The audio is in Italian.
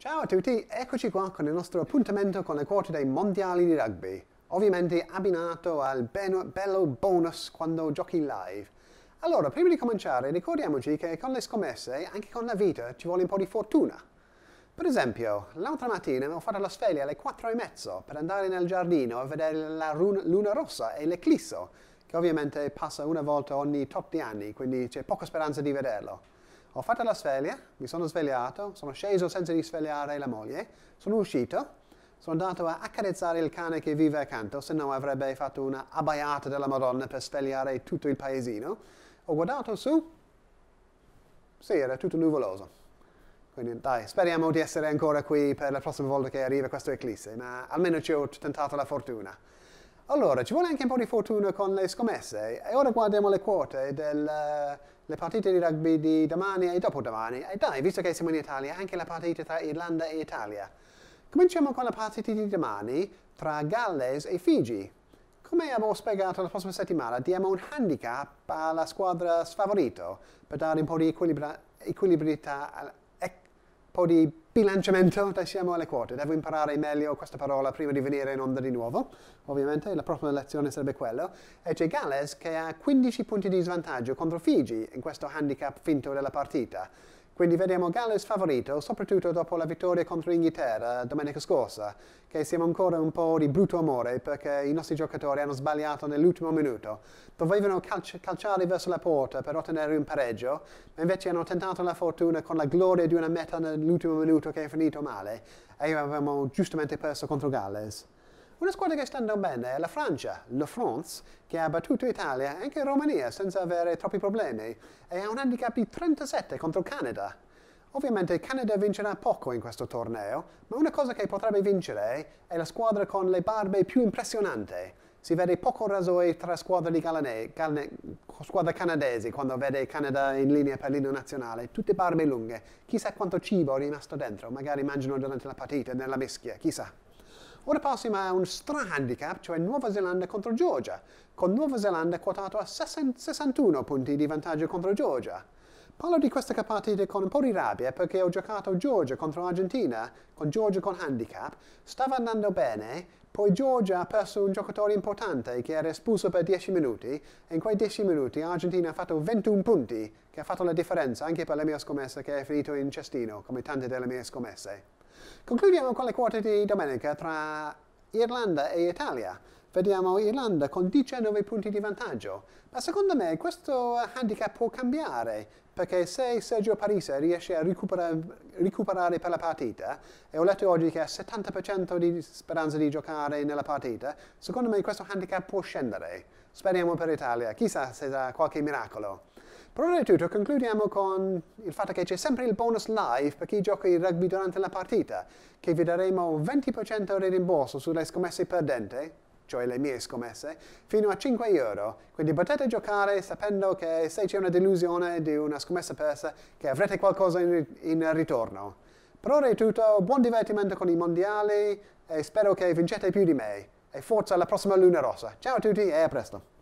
Ciao a tutti, eccoci qua con il nostro appuntamento con le quote dei mondiali di rugby, ovviamente abbinato al bello bonus quando giochi live. Allora, prima di cominciare, ricordiamoci che con le scommesse, anche con la vita, ci vuole un po' di fortuna. Per esempio, l'altra mattina avevo fatto la sveglia alle 4 e mezzo per andare nel giardino a vedere la luna rossa e l'eclisso, che ovviamente passa una volta ogni tot di anni, quindi c'è poca speranza di vederlo ho fatto la sveglia, mi sono svegliato, sono sceso senza risvegliare la moglie, sono uscito, sono andato a accarezzare il cane che vive accanto, se no avrebbe fatto una abbaiata della Madonna per svegliare tutto il paesino. Ho guardato su, sì, era tutto nuvoloso. Quindi dai, speriamo di essere ancora qui per la prossima volta che arriva questo eclisse, ma almeno ci ho tentato la fortuna. Allora, ci vuole anche un po' di fortuna con le scommesse e ora guardiamo le quote delle partite di rugby di domani e dopodomani. E dai, visto che siamo in Italia, anche la partita tra Irlanda e Italia. Cominciamo con la partita di domani tra Galles e Figi. Come avevo spiegato la prossima settimana, diamo un handicap alla squadra sfavorito per dare un po' di equilibra- equilibrabilità po' di bilanciamento, dai siamo alle quote, devo imparare meglio questa parola prima di venire in onda di nuovo, ovviamente la prossima lezione sarebbe quella, e c'è Galles che ha 15 punti di svantaggio contro Fiji in questo handicap finto della partita, quindi vediamo Galles favorito, soprattutto dopo la vittoria contro l'Inghilterra domenica scorsa, che siamo ancora un po' di brutto amore perché i nostri giocatori hanno sbagliato nell'ultimo minuto. Dovevano calci calciare verso la porta per ottenere un pareggio, ma invece hanno tentato la fortuna con la gloria di una meta nell'ultimo minuto che è finito male e avevamo giustamente perso contro Galles. Una squadra che sta andando bene è la Francia, la France, che ha battuto Italia e anche Romania senza avere troppi problemi e ha un handicap di 37 contro Canada. Ovviamente il Canada vincerà poco in questo torneo, ma una cosa che potrebbe vincere è la squadra con le barbe più impressionante. Si vede poco rasoio tra squadre, galane, galane, squadre canadesi quando vede Canada in linea per l'inno nazionale, tutte barbe lunghe. Chissà quanto cibo è rimasto dentro, magari mangiano durante la partita, nella mischia, chissà. Ora passiamo a un stra-handicap, cioè Nuova Zelanda contro Georgia, con Nuova Zelanda quotato a 61 punti di vantaggio contro Georgia. Parlo di questa partita con un po' di rabbia perché ho giocato Georgia contro Argentina, con Georgia con handicap, stava andando bene, poi Georgia ha perso un giocatore importante che era espulso per 10 minuti e in quei 10 minuti l'Argentina ha fatto 21 punti, che ha fatto la differenza anche per le mie scommesse che è finito in cestino, come tante delle mie scommesse. Concludiamo con le quote di domenica tra Irlanda e Italia. Vediamo Irlanda con 19 punti di vantaggio, ma secondo me questo handicap può cambiare, perché se Sergio Parisa riesce a recuperare, recuperare per la partita, e ho letto oggi che ha 70% di speranza di giocare nella partita, secondo me questo handicap può scendere. Speriamo per l'Italia, chissà se sarà qualche miracolo. Però tutto, concludiamo con il fatto che c'è sempre il bonus live per chi gioca il rugby durante la partita, che vi daremo 20% di rimborso sulle scommesse perdenti, cioè le mie scommesse, fino a 5 euro. Quindi potete giocare sapendo che se c'è una delusione di una scommessa persa, che avrete qualcosa in, in ritorno. Per ora è tutto, buon divertimento con i mondiali e spero che vincete più di me. E forza alla prossima Luna Rossa. Ciao a tutti e a presto.